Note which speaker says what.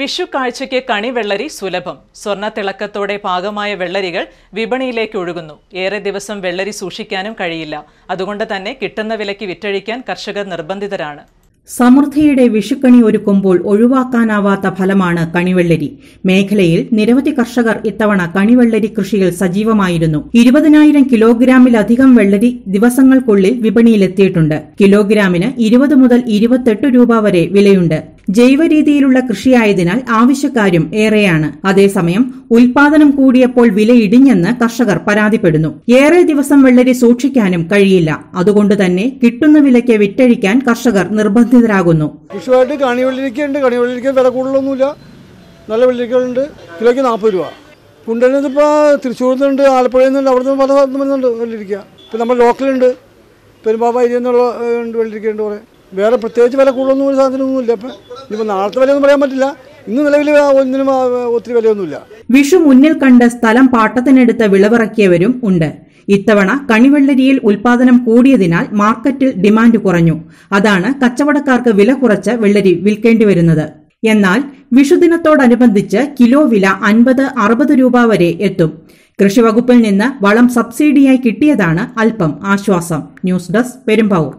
Speaker 1: വിഷു കാഴ്ചയ്ക്ക് കണിവെള്ളരി സുലഭം സ്വർണ്ണ തിളക്കത്തോടെ പാകമായ വെള്ളരികൾ വിപണിയിലേക്ക് ഒഴുകുന്നു ഏറെ ദിവസം വെള്ളരി സൂക്ഷിക്കാനും കഴിയില്ല അതുകൊണ്ട് തന്നെ കിട്ടുന്ന വിലയ്ക്ക് വിറ്റഴിക്കാൻ കർഷകർ നിർബന്ധിതരാണ്
Speaker 2: സമൃദ്ധിയുടെ വിഷുക്കണി ഒരുക്കുമ്പോൾ ഒഴിവാക്കാനാവാത്ത ഫലമാണ് കണിവെള്ളരി മേഖലയിൽ നിരവധി കർഷകർ ഇത്തവണ കണിവെള്ളരി കൃഷിയിൽ സജീവമായിരുന്നു ഇരുപതിനായിരം കിലോഗ്രാമിലധികം വെള്ളരി ദിവസങ്ങൾക്കുള്ളിൽ വിപണിയിലെത്തിയിട്ടുണ്ട് കിലോഗ്രാമിന് ഇരുപത് മുതൽ ഇരുപത്തെട്ട് രൂപ വരെ വിലയുണ്ട് ജൈവരീതിയിലുള്ള കൃഷിയായതിനാൽ ആവശ്യക്കാരും ഏറെയാണ് അതേസമയം ഉൽപാദനം കൂടിയപ്പോൾ വില ഇടിഞ്ഞെന്ന് കർഷകർ പരാതിപ്പെടുന്നു ഏറെ ദിവസം വെള്ളരി സൂക്ഷിക്കാനും കഴിയില്ല അതുകൊണ്ട് തന്നെ കിട്ടുന്ന വിലയ്ക്ക് വിറ്റഴിക്കാൻ കർഷകർ നിർബന്ധിതരാകുന്നു
Speaker 3: കൃഷിയായിട്ട് കണിവെള്ളിരിക്കുണ്ട് കണിവെള്ളിരിക്കാൻ വില കൂടുതലൊന്നുമില്ല നല്ല വെള്ളിരിക്കുണ്ട് കിലോയ്ക്ക് നാൽപ്പത് രൂപ കുണ്ടന്നത് ഇപ്പോൾ തൃശ്ശൂരിൽ നിന്നുണ്ട് ആലപ്പുഴയിൽ നിന്നുണ്ട് അവിടെ നിന്ന് പല സ്ഥലത്തും വരുന്നുണ്ട് വെള്ളിരിക്കുക ഇപ്പം നമ്മൾ ലോക്കലുണ്ട് പെരുമ്പാവ ഏരിയ എന്നുള്ള വെള്ളിരിക്കുന്നുണ്ട് കുറേ വേറെ പ്രത്യേകിച്ച് വില കൂടുതലൊന്നും ഒരു സാധനമൊന്നുമില്ല ഇപ്പം ഇനിയിപ്പോൾ നാളത്തെ വിലയൊന്നും പറയാൻ പറ്റില്ല ഇന്ന് നിലവിൽ ഒന്നിനും ഒത്തിരി വിലയൊന്നുമില്ല
Speaker 2: വിഷു മുന്നിൽ കണ്ട് സ്ഥലം പാട്ടത്തിനെടുത്ത് വിളവിറക്കിയവരും ഉണ്ട് ഇത്തവണ കണിവെള്ളരിയിൽ ഉൽപാദനം കൂടിയതിനാൽ മാർക്കറ്റിൽ ഡിമാൻഡ് കുറഞ്ഞു അതാണ് കച്ചവടക്കാർക്ക് വില കുറച്ച് വെള്ളരി വിൽക്കേണ്ടി വരുന്നത് എന്നാൽ വിഷുദിനത്തോടനുബന്ധിച്ച് കിലോ വില അൻപത് അറുപത് രൂപ വരെ എത്തും കൃഷിവകുപ്പിൽ നിന്ന് വളം സബ്സിഡിയായി കിട്ടിയതാണ് അല്പം ആശ്വാസം ന്യൂസ് ഡെസ്ക് പെരുമ്പാവൂർ